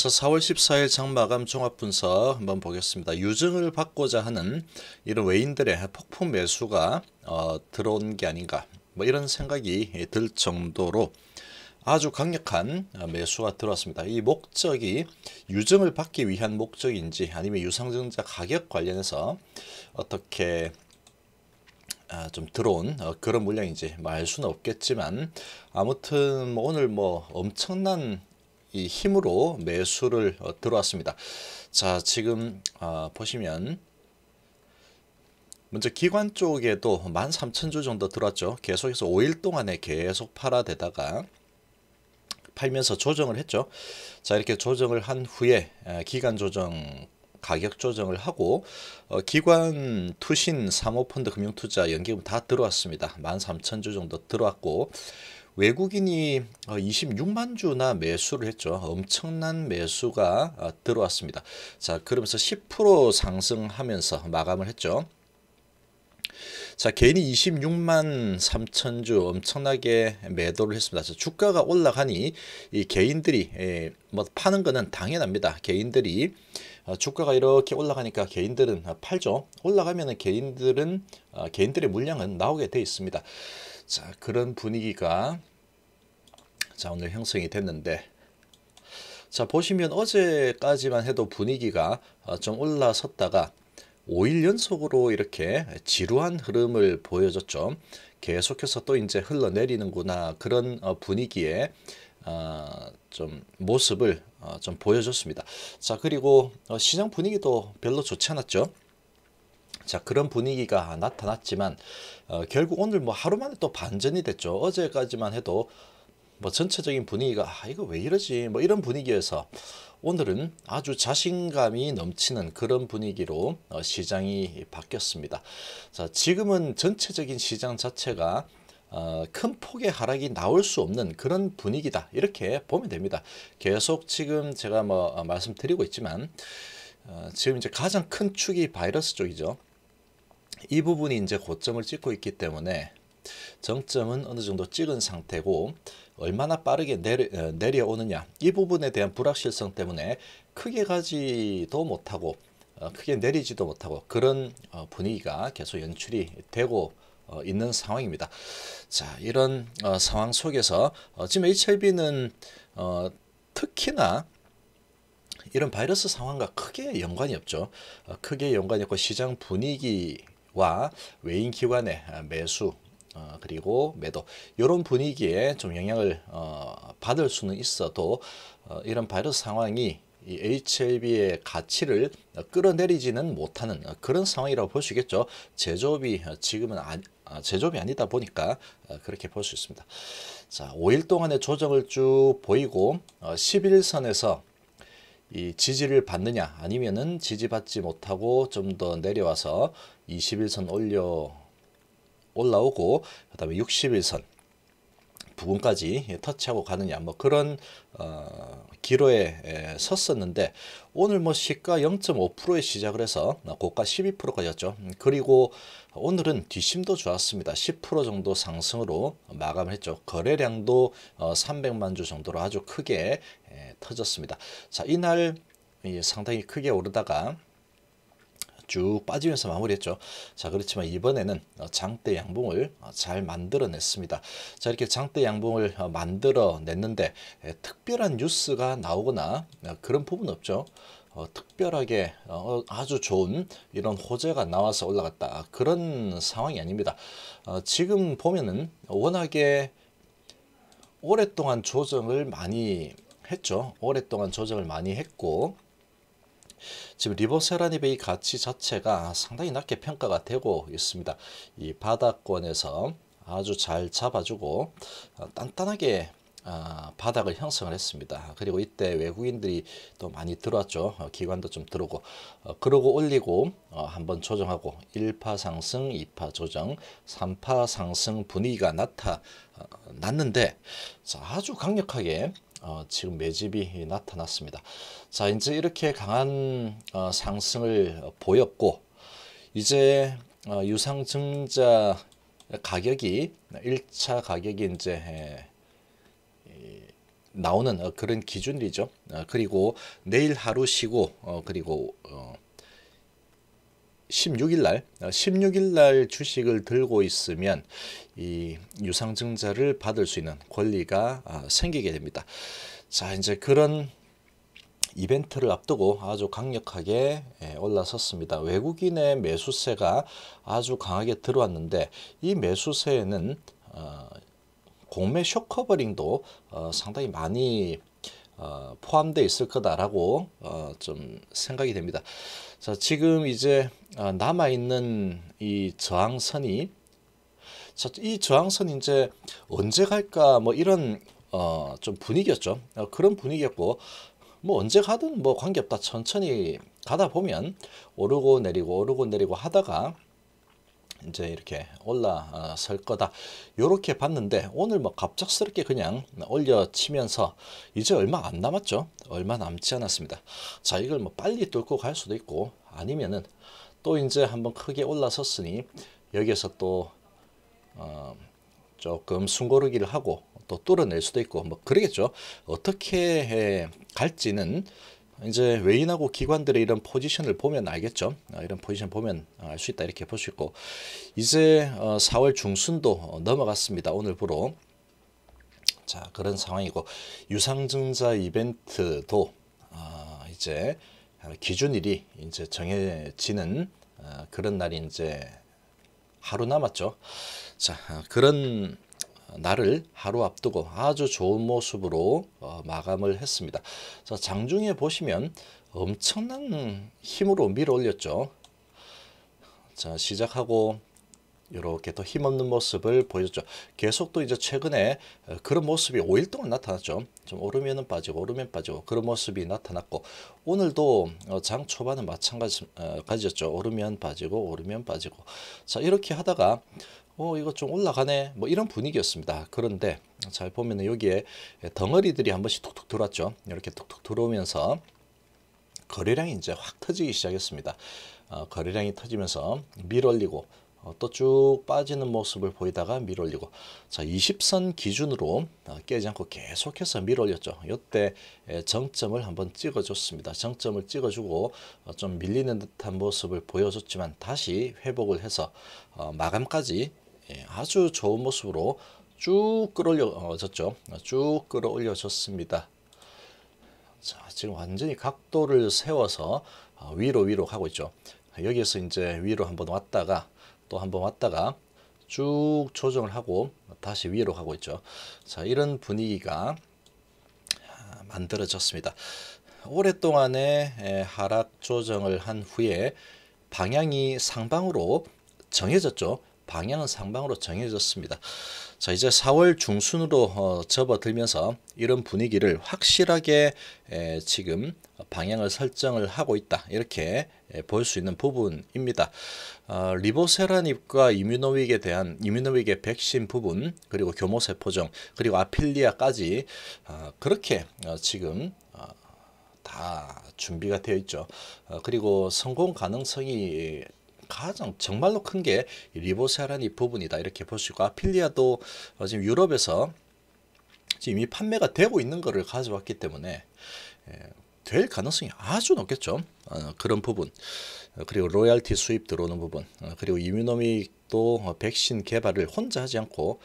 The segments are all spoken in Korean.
자, 4월 14일 장마감 종합분석 한번 보겠습니다. 유증을 받고자 하는 이런 외인들의 폭풍 매수가 어, 들어온 게 아닌가 뭐 이런 생각이 들 정도로 아주 강력한 어, 매수가 들어왔습니다. 이 목적이 유증을 받기 위한 목적인지 아니면 유상증자 가격 관련해서 어떻게 아, 좀 들어온 어, 그런 물량인지 말 수는 없겠지만 아무튼 뭐 오늘 뭐 엄청난 이 힘으로 매수를 어, 들어왔습니다. 자 지금 아, 보시면 먼저 기관 쪽에도 13,000주 정도 들어왔죠. 계속해서 5일 동안에 계속 팔아대다가 팔면서 조정을 했죠. 자 이렇게 조정을 한 후에 기간 조정 가격 조정을 하고 어, 기관 투신 사모펀드 금융투자 연기금 다 들어왔습니다. 13,000주 정도 들어왔고 외국인이 26만 어, 주나 매수를 했죠. 엄청난 매수가 어, 들어왔습니다. 자, 그러면서 10% 상승하면서 마감을 했죠. 자 개인이 26만 3천 주 엄청나게 매도를 했습니다. 자, 주가가 올라가니 이 개인들이 에, 예, 뭐 파는 거는 당연합니다. 개인들이 어, 주가가 이렇게 올라가니까 개인들은 아, 팔죠. 올라가면 개인들은 어, 개인들의 물량은 나오게 돼 있습니다. 자 그런 분위기가 자 오늘 형성이 됐는데 자 보시면 어제까지만 해도 분위기가 어, 좀 올라섰다가 5일 연속으로 이렇게 지루한 흐름을 보여줬죠. 계속해서 또 이제 흘러내리는구나 그런 어, 분위기에 어, 좀 모습을 좀 보여줬습니다. 자 그리고 시장 분위기도 별로 좋지 않았죠. 자 그런 분위기가 나타났지만 어, 결국 오늘 뭐 하루 만에 또 반전이 됐죠. 어제까지만 해도 뭐 전체적인 분위기가 아, 이거 왜 이러지 뭐 이런 분위기에서 오늘은 아주 자신감이 넘치는 그런 분위기로 어, 시장이 바뀌었습니다. 자 지금은 전체적인 시장 자체가 어, 큰 폭의 하락이 나올 수 없는 그런 분위기다 이렇게 보면 됩니다. 계속 지금 제가 뭐 어, 말씀드리고 있지만 어, 지금 이제 가장 큰 축이 바이러스 쪽이죠. 이 부분이 이제 고점을 찍고 있기 때문에 정점은 어느 정도 찍은 상태고 얼마나 빠르게 내려, 어, 내려오느냐 이 부분에 대한 불확실성 때문에 크게 가지도 못하고 어, 크게 내리지도 못하고 그런 어, 분위기가 계속 연출이 되고 있는 상황입니다. 자 이런 상황 속에서 지금 HLB는 특히나 이런 바이러스 상황과 크게 연관이 없죠. 크게 연관이 없고 시장 분위기 와 외인 기관의 아, 매수 어, 그리고 매도 이런 분위기에 좀 영향을 어, 받을 수는 있어도 어, 이런 바이러스 상황이 이 HLB의 가치를 끌어내리지는 못하는 어, 그런 상황이라고 볼 수 있겠죠. 제조업이 어, 지금은 아, 아, 제조업이 아니다 보니까 어, 그렇게 볼 수 있습니다. 자, 5일 동안의 조정을 쭉 보이고 11선에서 이 지지를 받느냐 아니면은 지지받지 못하고 좀 더 내려와서 21선 올려 올라오고 그다음에 61선 부분까지 터치하고 가느냐 뭐 그런 어, 기로에 에, 섰었는데 오늘 뭐 시가 0.5%에 시작을 해서 고가 12%까지였죠. 그리고 오늘은 뒷심도 좋았습니다. 10% 정도 상승으로 마감을 했죠. 거래량도 어, 300만 주 정도로 아주 크게 에, 터졌습니다. 자 이날 상당히 크게 오르다가 쭉 빠지면서 마무리했죠. 자 그렇지만 이번에는 어, 장대 양봉을 어, 잘 만들어냈습니다. 자 이렇게 장대 양봉을 어, 만들어냈는데 특별한 뉴스가 나오거나 그런 부분 없죠. 어, 특별하게 어, 아주 좋은 이런 호재가 나와서 올라갔다 그런 상황이 아닙니다 어, 지금 보면은 워낙에 오랫동안 조정을 많이 했죠 오랫동안 조정을 많이 했고 지금 리보세라닙의 이 가치 자체가 상당히 낮게 평가가 되고 있습니다. 이 바닥권에서 아주 잘 잡아주고 어, 단단하게 아, 바닥을 형성을 했습니다. 그리고 이때 외국인들이 또 많이 들어왔죠. 어, 기관도 좀 들어오고 어, 그러고 올리고 한번 조정하고 1파 상승, 2파 조정, 3파 상승 분위기가 나타났는데 아주 강력하게 어, 지금 매집이 나타났습니다. 자 이제 이렇게 강한 어, 상승을 보였고 이제 어, 유상증자 가격이 1차 가격이 이제 나오는 어, 그런 기준이죠. 어, 그리고 내일 하루 쉬고 어, 그리고 16일 날 16일 어, 날 주식을 들고 있으면 이 유상증자를 받을 수 있는 권리가 아, 생기게 됩니다. 자 이제 그런 이벤트를 앞두고 아주 강력하게 예, 올라섰습니다. 외국인의 매수세가 아주 강하게 들어왔는데 이 매수세에는 어, 공매 쇼커버링도 어, 상당히 많이 포함되어 있을 거다라고 좀 생각이 됩니다. 자, 지금 이제 아, 남아 있는 이 저항선이 자, 이 저항선 이제 언제 갈까 뭐 이런 어, 좀 분위기였죠. 어, 그런 분위기였고 뭐 언제 가든 뭐 관계없다 천천히 가다 보면 오르고 내리고 오르고 내리고 하다가 이제 이렇게 올라설 거다. 이렇게 봤는데 오늘 뭐 갑작스럽게 그냥 올려치면서 이제 얼마 안 남았죠. 얼마 남지 않았습니다. 자 이걸 뭐 빨리 뚫고 갈 수도 있고 아니면은 또 이제 한번 크게 올라섰으니 여기에서 또 어, 조금 숨고르기를 하고 또 뚫어낼 수도 있고 뭐 그러겠죠. 어떻게 갈지는 이제 외인하고 기관들의 이런 포지션을 보면 알겠죠. 아, 이런 포지션 보면 알 수 있다 이렇게 볼 수 있고 이제 4월 어, 중순도 어, 넘어갔습니다. 오늘부로 자 그런 상황이고 유상증자 이벤트도 아, 이제 기준일이 이제 정해지는 아, 그런 날이 이제 하루 남았죠. 자 그런 날을 하루 앞두고 아주 좋은 모습으로 어, 마감을 했습니다. 자, 장중에 보시면 엄청난 힘으로 밀어올렸죠. 자, 시작하고 이렇게 또 힘없는 모습을 보여줬죠. 계속 또 이제 최근에 어, 그런 모습이 5일 동안 나타났죠. 좀 오르면은 빠지고 오르면 빠지고 그런 모습이 나타났고 오늘도 어, 장 초반은 마찬가지였죠. 어, 오르면 빠지고 오르면 빠지고 자 이렇게 하다가 어 이거 좀 올라가네 뭐 이런 분위기였습니다 그런데 잘보면 여기에 덩어리들이 한 번씩 툭툭 들어왔죠 이렇게 툭툭 들어오면서 거래량이 이제 확 터지기 시작했습니다 어, 거래량이 터지면서 밀올리고 어 어, 또쭉 빠지는 모습을 보이다가 밀올리고 어자 20선 기준으로 어, 깨지 않고 계속해서 밀올렸죠 어 이때 정점을 한번 찍어줬습니다 정점을 찍어주고 어, 좀 밀리는 듯한 모습을 보여줬지만 다시 회복을 해서 어, 마감까지 예, 아주 좋은 모습으로 쭉 끌어올려졌죠. 어, 쭉 끌어올려졌습니다. 자, 지금 완전히 각도를 세워서 아, 위로 위로 가고 있죠. 여기에서 이제 위로 한번 왔다가 또 한번 왔다가 쭉 조정을 하고 다시 위로 가고 있죠. 자, 이런 분위기가 아, 만들어졌습니다. 오랫동안의 예, 하락 조정을 한 후에 방향이 상방으로 정해졌죠. 방향은 상방으로 정해졌습니다. 자 이제 4월 중순으로 어, 접어들면서 이런 분위기를 확실하게 에, 지금 방향을 설정을 하고 있다 이렇게 볼 수 있는 부분입니다. 어, 리보세라닙과 이뮤노윅에 대한 이뮤노윅의 백신 부분 그리고 교모세포종 그리고 아필리아까지 어, 그렇게 어, 지금 어, 다 준비가 되어 있죠. 어, 그리고 성공 가능성이 가장 정말로 큰 게 리보세라니 부분이다 이렇게 볼수 있고 아필리아도 어, 지금 유럽에서 지금 이미 판매가 되고 있는 거를 가져왔기 때문에 예, 될 가능성이 아주 높겠죠. 어, 그런 부분 어, 그리고 로얄티 수입 들어오는 부분 그리고 이뮤노믹도 백신 개발을 혼자 하지 않고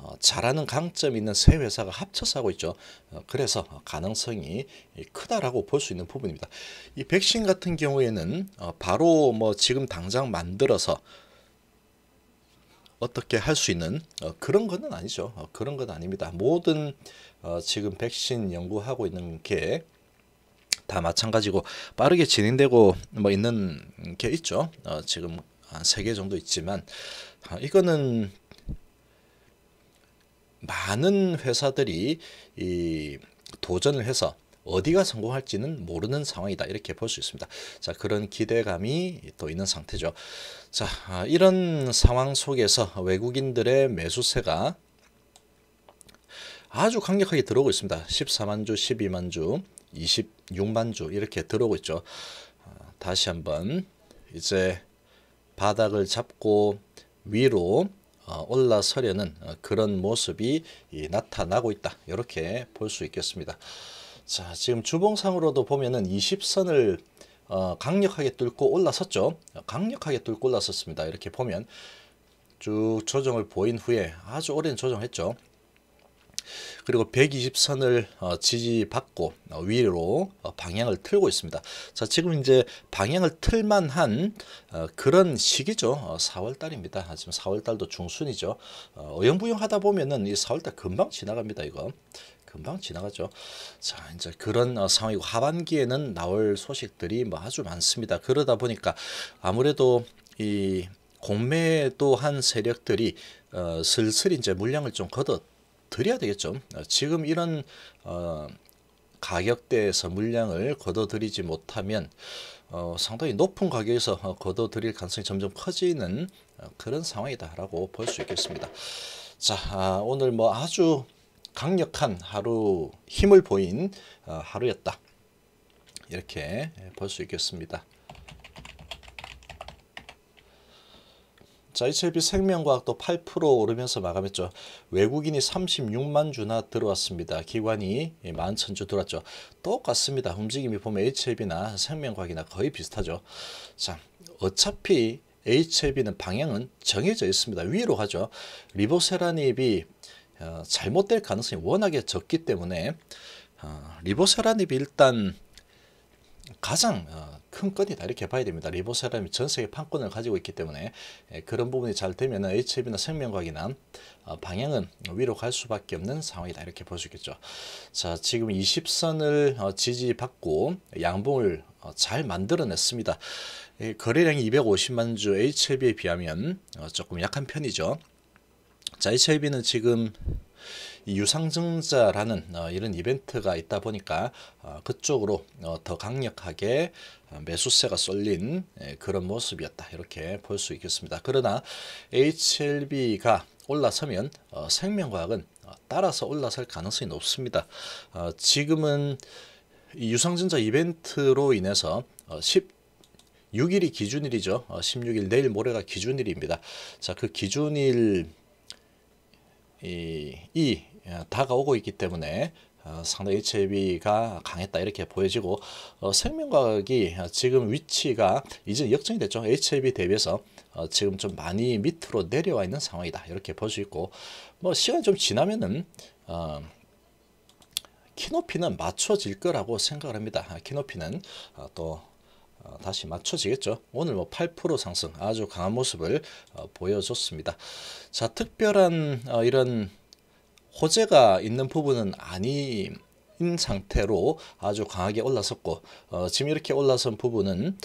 어, 잘하는 강점이 있는 세 회사가 합쳐서 하고 있죠. 어, 그래서 가능성이 크다라고 볼 수 있는 부분입니다. 이 백신 같은 경우에는 어, 바로 뭐 지금 당장 만들어서 어떻게 할 수 있는 그런 것은 아니죠. 그런 건 아닙니다. 모든 지금 백신 연구하고 있는 게 다 마찬가지고 빠르게 진행되고 뭐 있는 게 있죠. 지금 한 세 개 정도 있지만 이거는 많은 회사들이 이 도전을 해서 어디가 성공할지는 모르는 상황이다 이렇게 볼 수 있습니다. 자 그런 기대감이 또 있는 상태죠. 자 아, 이런 상황 속에서 외국인들의 매수세가 아주 강력하게 들어오고 있습니다. 14만 주, 12만 주, 26만 주 이렇게 들어오고 있죠. 아, 다시 한번 이제 바닥을 잡고 위로 어, 올라서려는 어, 그런 모습이 나타나고 있다. 이렇게 볼 수 있겠습니다. 자, 지금 주봉상으로도 보면은 20선을 어, 강력하게 뚫고 올라섰죠. 강력하게 뚫고 올라섰습니다. 이렇게 보면 쭉 조정을 보인 후에 아주 오랜 조정했죠. 그리고 120선을 어, 지지받고 어, 위로 어, 방향을 틀고 있습니다. 자 지금 이제 방향을 틀만한 그런 시기죠. 4월달입니다. 지금 4월달도 중순이죠. 어영부영하다 보면은 이 4월달 금방 지나갑니다. 이거 금방 지나가죠. 자, 이제 그런 어, 상황이고 하반기에는 나올 소식들이 뭐 아주 많습니다. 그러다 보니까 아무래도 이 공매도 한 세력들이 어, 슬슬 이제 물량을 좀 걷어 드려야 되겠죠. 아, 지금 이런 어, 가격대에서 물량을 거둬들이지 못하면 어, 상당히 높은 가격에서 어, 거둬들일 가능성이 점점 커지는 어, 그런 상황이다라고 볼 수 있겠습니다. 자 아, 오늘 뭐 아주 강력한 하루 힘을 보인 어, 하루였다. 이렇게 볼 수 있겠습니다. 자이체비 생명과학도 8% 오르면서 마감했죠. 외국인이 36만 주나 들어왔습니다. 기관이 11,000주 들어왔죠. 똑같습니다. 움직임이 보면 HLB나 생명과학이나 거의 비슷하죠. 자, 어차피 HLB는 방향은 정해져 있습니다. 위로 가죠. 리보세라닙이 어, 잘못될 가능성이 워낙에 적기 때문에 어, 리보세라닙이 일단 가장 어, 큰 건이다 이렇게 봐야 됩니다. 리보세람이 전 세계 판권을 가지고 있기 때문에 예, 그런 부분이 잘 되면 HIV나 생명과학이나 어, 방향은 위로 갈 수밖에 없는 상황이다 이렇게 볼 수 있겠죠. 자 지금 20선을 어, 지지받고 양봉을 어, 잘 만들어냈습니다. 예, 거래량이 250만 주 HIV에 비하면 조금 약한 편이죠. 자 HIV는 지금 유상증자라는 어, 이런 이벤트가 있다 보니까 어, 그쪽으로 어, 더 강력하게 매수세가 쏠린 예, 그런 모습이었다 이렇게 볼 수 있겠습니다. 그러나 HLB가 올라서면 생명과학은 따라서 올라설 가능성이 높습니다. 지금은 유상증자 이벤트로 인해서 10 6일이 기준일이죠. 16일 내일 모레가 기준일입니다. 자, 그 기준일 이, 이 예, 다가오고 있기 때문에 어, 상당히 HIV가 강했다 이렇게 보여지고 어, 생명과학이 지금 위치가 이제 역전이 됐죠. HIV 대비해서 어, 지금 좀 많이 밑으로 내려와 있는 상황이다 이렇게 볼 수 있고 뭐 시간 좀 지나면은 키높이는 맞춰질 거라고 생각을 합니다. 아, 키높이는 또 다시 맞춰지겠죠. 오늘 뭐 8% 상승 아주 강한 모습을 보여줬습니다. 자 특별한 이런 호재가 있는 부분은 아닌 상태로 아주 강하게 올라섰고 어, 지금 이렇게 올라선 부분은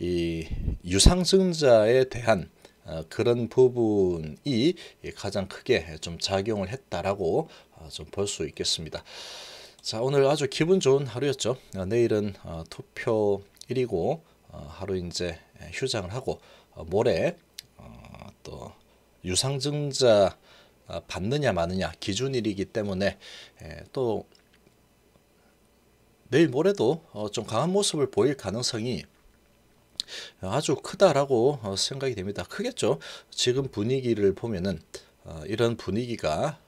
이 유상증자에 대한 어, 그런 부분이 가장 크게 좀 작용을 했다라고 어, 좀볼 수 있겠습니다. 자 오늘 아주 기분 좋은 하루였죠. 어, 내일은 어, 투표일이고 어, 하루 이제 휴장을 하고 어, 모레 어, 또 유상증자 어, 받느냐 마느냐 기준일이기 때문에 예, 또 내일 모레도 어, 좀 강한 모습을 보일 가능성이 아주 크다라고 어, 생각이 됩니다. 크겠죠. 지금 분위기를 보면은 이런 분위기가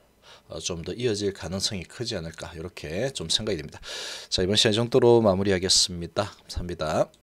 좀 더 이어질 가능성이 크지 않을까 이렇게 좀 생각이 됩니다. 자 이번 시간 정도로 마무리하겠습니다. 감사합니다.